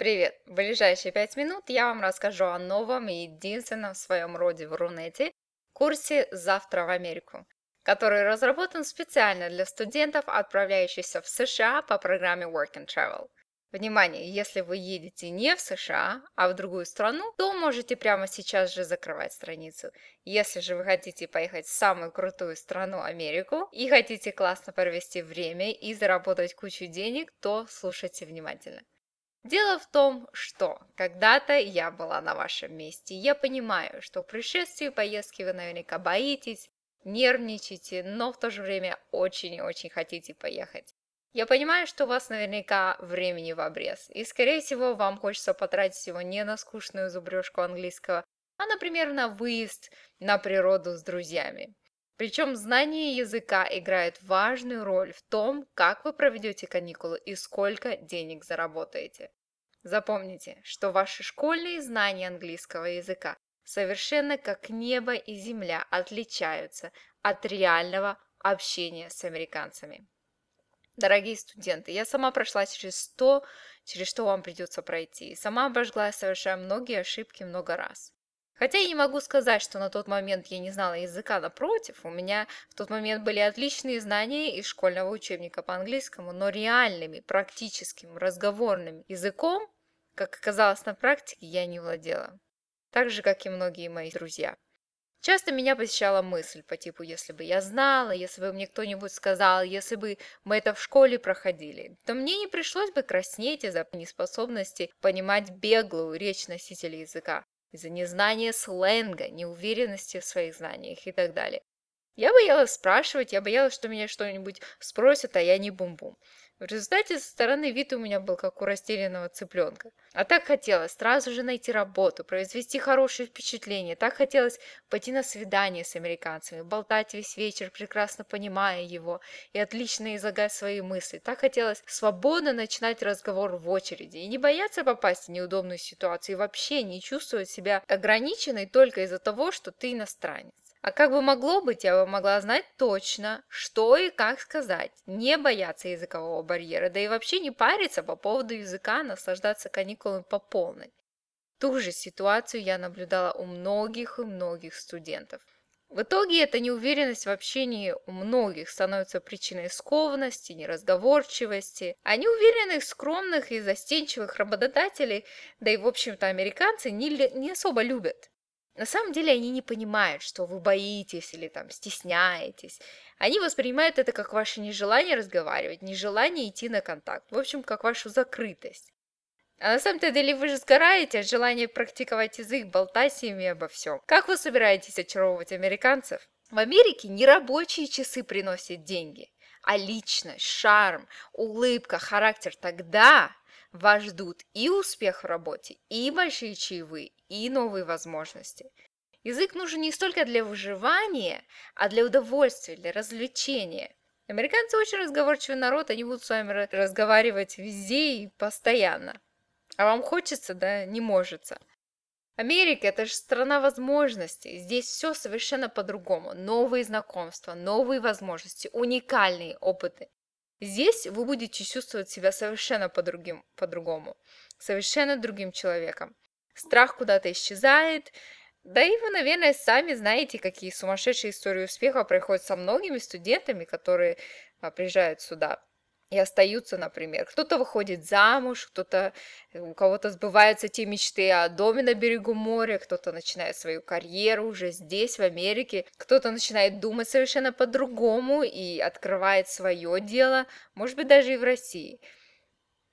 Привет! В ближайшие пять минут я вам расскажу о новом и единственном в своем роде в Рунете курсе «Завтра в Америку», который разработан специально для студентов, отправляющихся в США по программе Work and Travel. Внимание, если вы едете не в США, а в другую страну, то можете прямо сейчас же закрывать страницу. Если же вы хотите поехать в самую крутую страну Америку и хотите классно провести время и заработать кучу денег, то слушайте внимательно. Дело в том, что когда-то я была на вашем месте. Я понимаю, что в предшествии поездки вы наверняка боитесь, нервничаете, но в то же время очень и очень хотите поехать. Я понимаю, что у вас наверняка времени в обрез, и, скорее всего, вам хочется потратить его не на скучную зубрежку английского, а, например, на выезд на природу с друзьями. Причем знание языка играет важную роль в том, как вы проведете каникулы и сколько денег заработаете. Запомните, что ваши школьные знания английского языка совершенно как небо и земля отличаются от реального общения с американцами. Дорогие студенты, я сама прошла через то, через что вам придется пройти, и сама обожгла, совершая многие ошибки много раз. Хотя я не могу сказать, что на тот момент я не знала языка, напротив, у меня в тот момент были отличные знания из школьного учебника по английскому, но реальными, практическим, разговорным языком, как оказалось на практике, я не владела. Так же, как и многие мои друзья. Часто меня посещала мысль по типу «если бы я знала», «если бы мне кто-нибудь сказал», «если бы мы это в школе проходили», то мне не пришлось бы краснеть из-за неспособности понимать беглую речь носителя языка из-за незнания сленга, неуверенности в своих знаниях и так далее. Я боялась спрашивать, я боялась, что меня что-нибудь спросят, а я не бум-бум. В результате со стороны вид у меня был как у растерянного цыпленка. А так хотелось сразу же найти работу, произвести хорошее впечатление, так хотелось пойти на свидание с американцами, болтать весь вечер, прекрасно понимая его и отлично излагая свои мысли. Так хотелось свободно начинать разговор в очереди и не бояться попасть в неудобную ситуацию и вообще не чувствовать себя ограниченной только из-за того, что ты иностранец. А как бы могло быть, я бы могла знать точно, что и как сказать, не бояться языкового барьера, да и вообще не париться по поводу языка, а наслаждаться каникулами по полной. Ту же ситуацию я наблюдала у многих и многих студентов. В итоге эта неуверенность в общении у многих становится причиной скованности, неразговорчивости, а неуверенных, скромных и застенчивых работодателей, да и в общем-то американцы не, не особо любят. На самом деле они не понимают, что вы боитесь или там стесняетесь. Они воспринимают это как ваше нежелание разговаривать, нежелание идти на контакт, в общем, как вашу закрытость. А на самом-то деле вы же сгораете от желания практиковать язык, болтать с ними обо всем. Как вы собираетесь очаровывать американцев? В Америке не рабочие часы приносят деньги, а личность, шарм, улыбка, характер тогда, вас ждут и успех в работе, и большие чаевые, и новые возможности. Язык нужен не столько для выживания, а для удовольствия, для развлечения. Американцы очень разговорчивый народ, они будут с вами разговаривать везде и постоянно. А вам хочется, да, не может. Америка – это же страна возможностей. Здесь все совершенно по-другому. Новые знакомства, новые возможности, уникальные опыты. Здесь вы будете чувствовать себя совершенно по-другим, по-другому, совершенно другим человеком. Страх куда-то исчезает, да и вы, наверное, сами знаете, какие сумасшедшие истории успеха происходят со многими студентами, которые а, приезжают сюда и остаются, например. Кто-то выходит замуж, кто-то э, у кого-то сбываются те мечты о доме на берегу моря, кто-то начинает свою карьеру уже здесь, в Америке, кто-то начинает думать совершенно по-другому и открывает свое дело, может быть, даже и в России.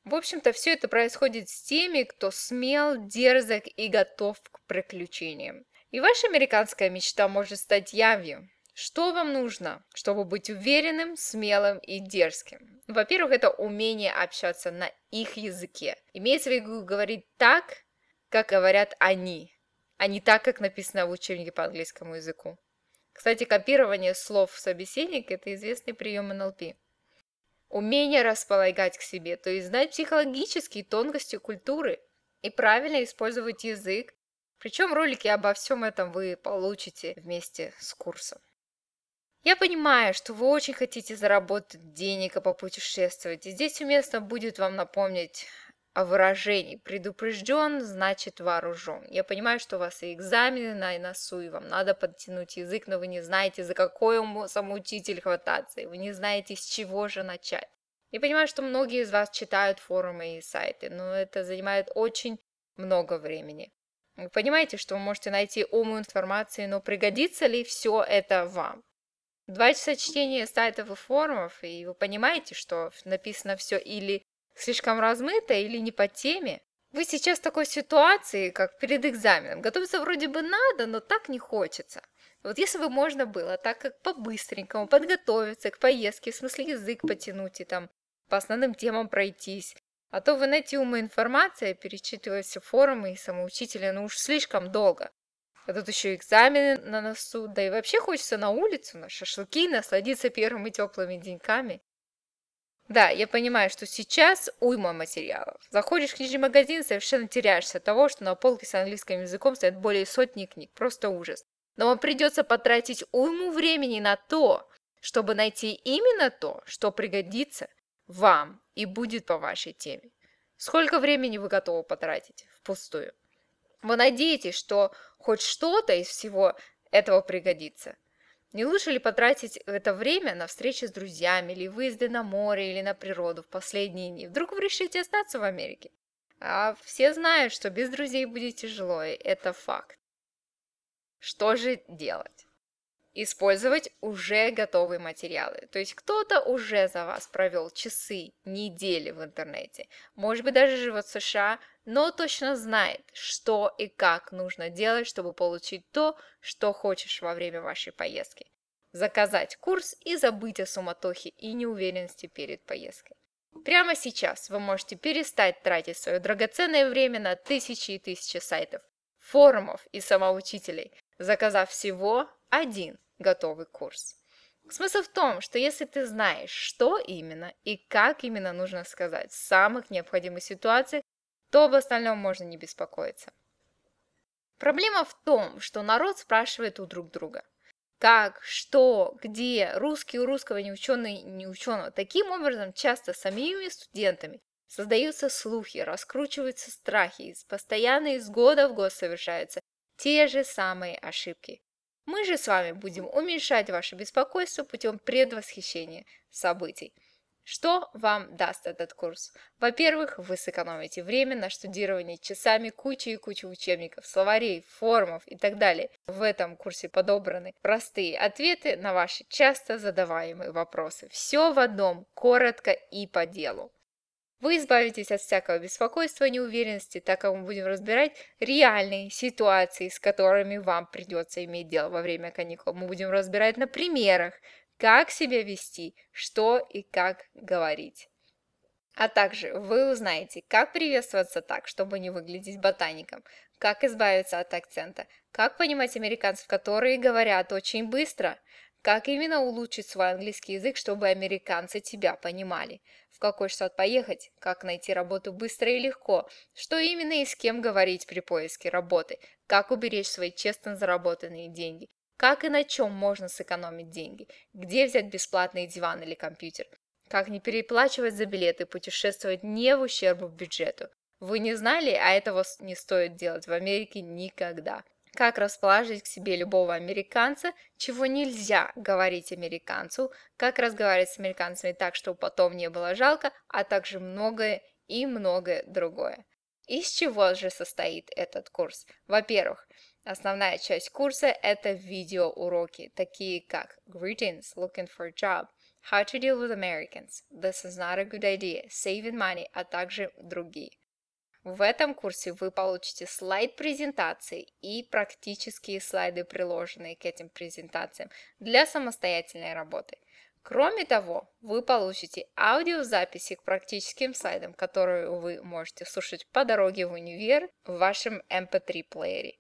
В общем-то, все это происходит с теми, кто смел, дерзок и готов к приключениям. И ваша американская мечта может стать явью. Что вам нужно, чтобы быть уверенным, смелым и дерзким? Во-первых, это умение общаться на их языке. Имеется в виду говорить так, как говорят они, а не так, как написано в учебнике по английскому языку. Кстати, копирование слов в собеседник – это известный прием НЛП. Умение располагать к себе, то есть знать психологические тонкости культуры и правильно использовать язык. Причем ролики обо всем этом вы получите вместе с курсом. Я понимаю, что вы очень хотите заработать денег и попутешествовать, и здесь уместно будет вам напомнить о выражении «предупрежден» значит вооружен. Я понимаю, что у вас и экзамены на носу, и вам надо подтянуть язык, но вы не знаете, за какой самоучитель хвататься, и вы не знаете, с чего же начать. Я понимаю, что многие из вас читают форумы и сайты, но это занимает очень много времени. Вы понимаете, что вы можете найти умную информацию, но пригодится ли все это вам? Два часа чтения сайтов и форумов, и вы понимаете, что написано все или слишком размыто, или не по теме. Вы сейчас в такой ситуации, как перед экзаменом. Готовиться вроде бы надо, но так не хочется. Вот если бы можно было так как по-быстренькому подготовиться к поездке, в смысле язык потянуть и там по основным темам пройтись, а то вы найти ума информация, перечитывая все форумы и самоучителя, ну уж слишком долго. А тут еще экзамены на носу, да и вообще хочется на улицу, на шашлыки, насладиться первыми теплыми деньками. Да, я понимаю, что сейчас уйма материалов. Заходишь в книжный магазин, совершенно теряешься от того, что на полке с английским языком стоят более сотни книг. Просто ужас. Но вам придется потратить уйму времени на то, чтобы найти именно то, что пригодится вам и будет по вашей теме. Сколько времени вы готовы потратить впустую? Вы надеетесь, что хоть что-то из всего этого пригодится. Не лучше ли потратить это время на встречи с друзьями, или выезды на море, или на природу в последние дни? Вдруг вы решите остаться в Америке? А все знают, что без друзей будет тяжело, и это факт. Что же делать? использовать уже готовые материалы. То есть кто-то уже за вас провел часы, недели в интернете, может быть даже живет в США, но точно знает, что и как нужно делать, чтобы получить то, что хочешь во время вашей поездки. Заказать курс и забыть о суматохе и неуверенности перед поездкой. Прямо сейчас вы можете перестать тратить свое драгоценное время на тысячи и тысячи сайтов, форумов и самоучителей, заказав всего один готовый курс. Смысл в том, что если ты знаешь, что именно и как именно нужно сказать в самых необходимых ситуациях, то об остальном можно не беспокоиться. Проблема в том, что народ спрашивает у друг друга. Как, что, где, русский у русского, не ученый, не ученого. Таким образом, часто самими студентами создаются слухи, раскручиваются страхи, постоянно из года в год совершаются те же самые ошибки. Мы же с вами будем уменьшать ваше беспокойство путем предвосхищения событий. Что вам даст этот курс? Во-первых, вы сэкономите время на штудирование часами кучи и кучи учебников, словарей, формов и так далее. В этом курсе подобраны простые ответы на ваши часто задаваемые вопросы. Все в одном, коротко и по делу. Вы избавитесь от всякого беспокойства и неуверенности, так как мы будем разбирать реальные ситуации, с которыми вам придется иметь дело во время каникул. Мы будем разбирать на примерах, как себя вести, что и как говорить. А также вы узнаете, как приветствоваться так, чтобы не выглядеть ботаником, как избавиться от акцента, как понимать американцев, которые говорят очень быстро – как именно улучшить свой английский язык, чтобы американцы тебя понимали? В какой штат поехать? Как найти работу быстро и легко? Что именно и с кем говорить при поиске работы? Как уберечь свои честно заработанные деньги? Как и на чем можно сэкономить деньги? Где взять бесплатный диван или компьютер? Как не переплачивать за билеты и путешествовать не в ущерб бюджету? Вы не знали, а этого не стоит делать в Америке никогда. Как расположить к себе любого американца, чего нельзя говорить американцу, как разговаривать с американцами так, чтобы потом не было жалко, а также многое и многое другое. Из чего же состоит этот курс? Во-первых, основная часть курса – это видеоуроки, такие как Greetings, Looking for a Job, How to Deal with Americans, This is not a good idea, Saving Money, а также другие. В этом курсе вы получите слайд презентации и практические слайды, приложенные к этим презентациям для самостоятельной работы. Кроме того, вы получите аудиозаписи к практическим слайдам, которые вы можете слушать по дороге в универ в вашем MP3-плеере. Эм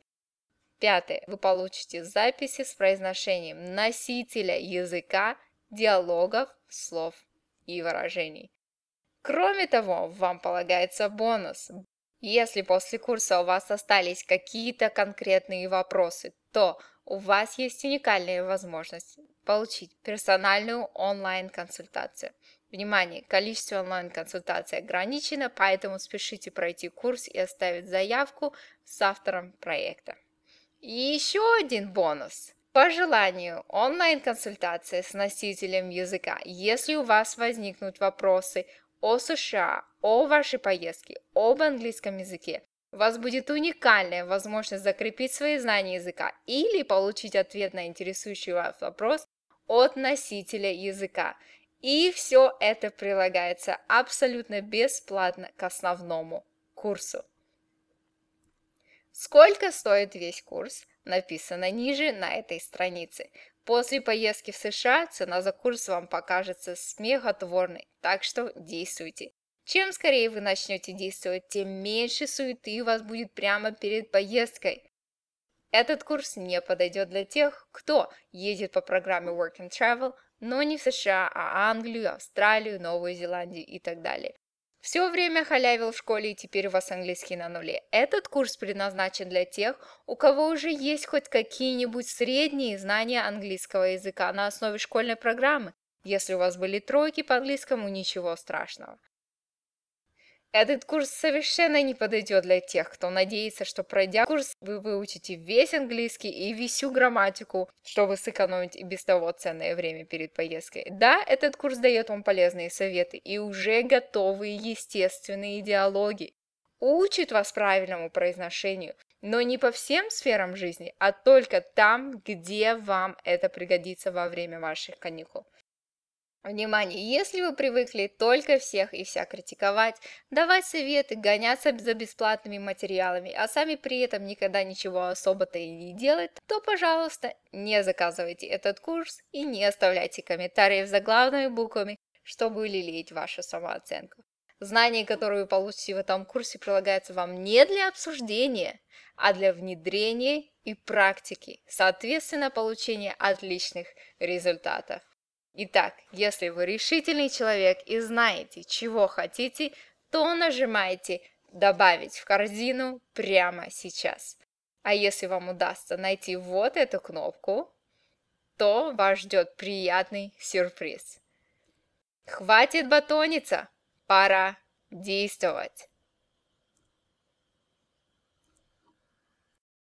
Пятое. Вы получите записи с произношением носителя языка, диалогов, слов и выражений. Кроме того, вам полагается бонус если после курса у вас остались какие-то конкретные вопросы, то у вас есть уникальная возможность получить персональную онлайн-консультацию. Внимание, количество онлайн-консультаций ограничено, поэтому спешите пройти курс и оставить заявку с автором проекта. И еще один бонус. По желанию, онлайн-консультация с носителем языка. Если у вас возникнут вопросы о США, о вашей поездке, об английском языке, у вас будет уникальная возможность закрепить свои знания языка или получить ответ на интересующий вас вопрос от носителя языка. И все это прилагается абсолютно бесплатно к основному курсу. Сколько стоит весь курс? написано ниже на этой странице. После поездки в США цена за курс вам покажется смехотворной, так что действуйте. Чем скорее вы начнете действовать, тем меньше суеты у вас будет прямо перед поездкой. Этот курс не подойдет для тех, кто едет по программе Work and Travel, но не в США, а Англию, Австралию, Новую Зеландию и так далее. Все время халявил в школе и теперь у вас английский на нуле. Этот курс предназначен для тех, у кого уже есть хоть какие-нибудь средние знания английского языка на основе школьной программы. Если у вас были тройки по английскому, ничего страшного. Этот курс совершенно не подойдет для тех, кто надеется, что пройдя курс, вы выучите весь английский и всю грамматику, чтобы сэкономить и без того ценное время перед поездкой. Да, этот курс дает вам полезные советы и уже готовые естественные диалоги. Учит вас правильному произношению, но не по всем сферам жизни, а только там, где вам это пригодится во время ваших каникул. Внимание, если вы привыкли только всех и вся критиковать, давать советы, гоняться за бесплатными материалами, а сами при этом никогда ничего особо-то и не делать, то, пожалуйста, не заказывайте этот курс и не оставляйте комментарии за главными буквами, чтобы лелеять вашу самооценку. Знания, которые вы получите в этом курсе, прилагаются вам не для обсуждения, а для внедрения и практики, соответственно, получения отличных результатов. Итак, если вы решительный человек и знаете, чего хотите, то нажимайте «Добавить в корзину» прямо сейчас. А если вам удастся найти вот эту кнопку, то вас ждет приятный сюрприз. Хватит батониться, пора действовать.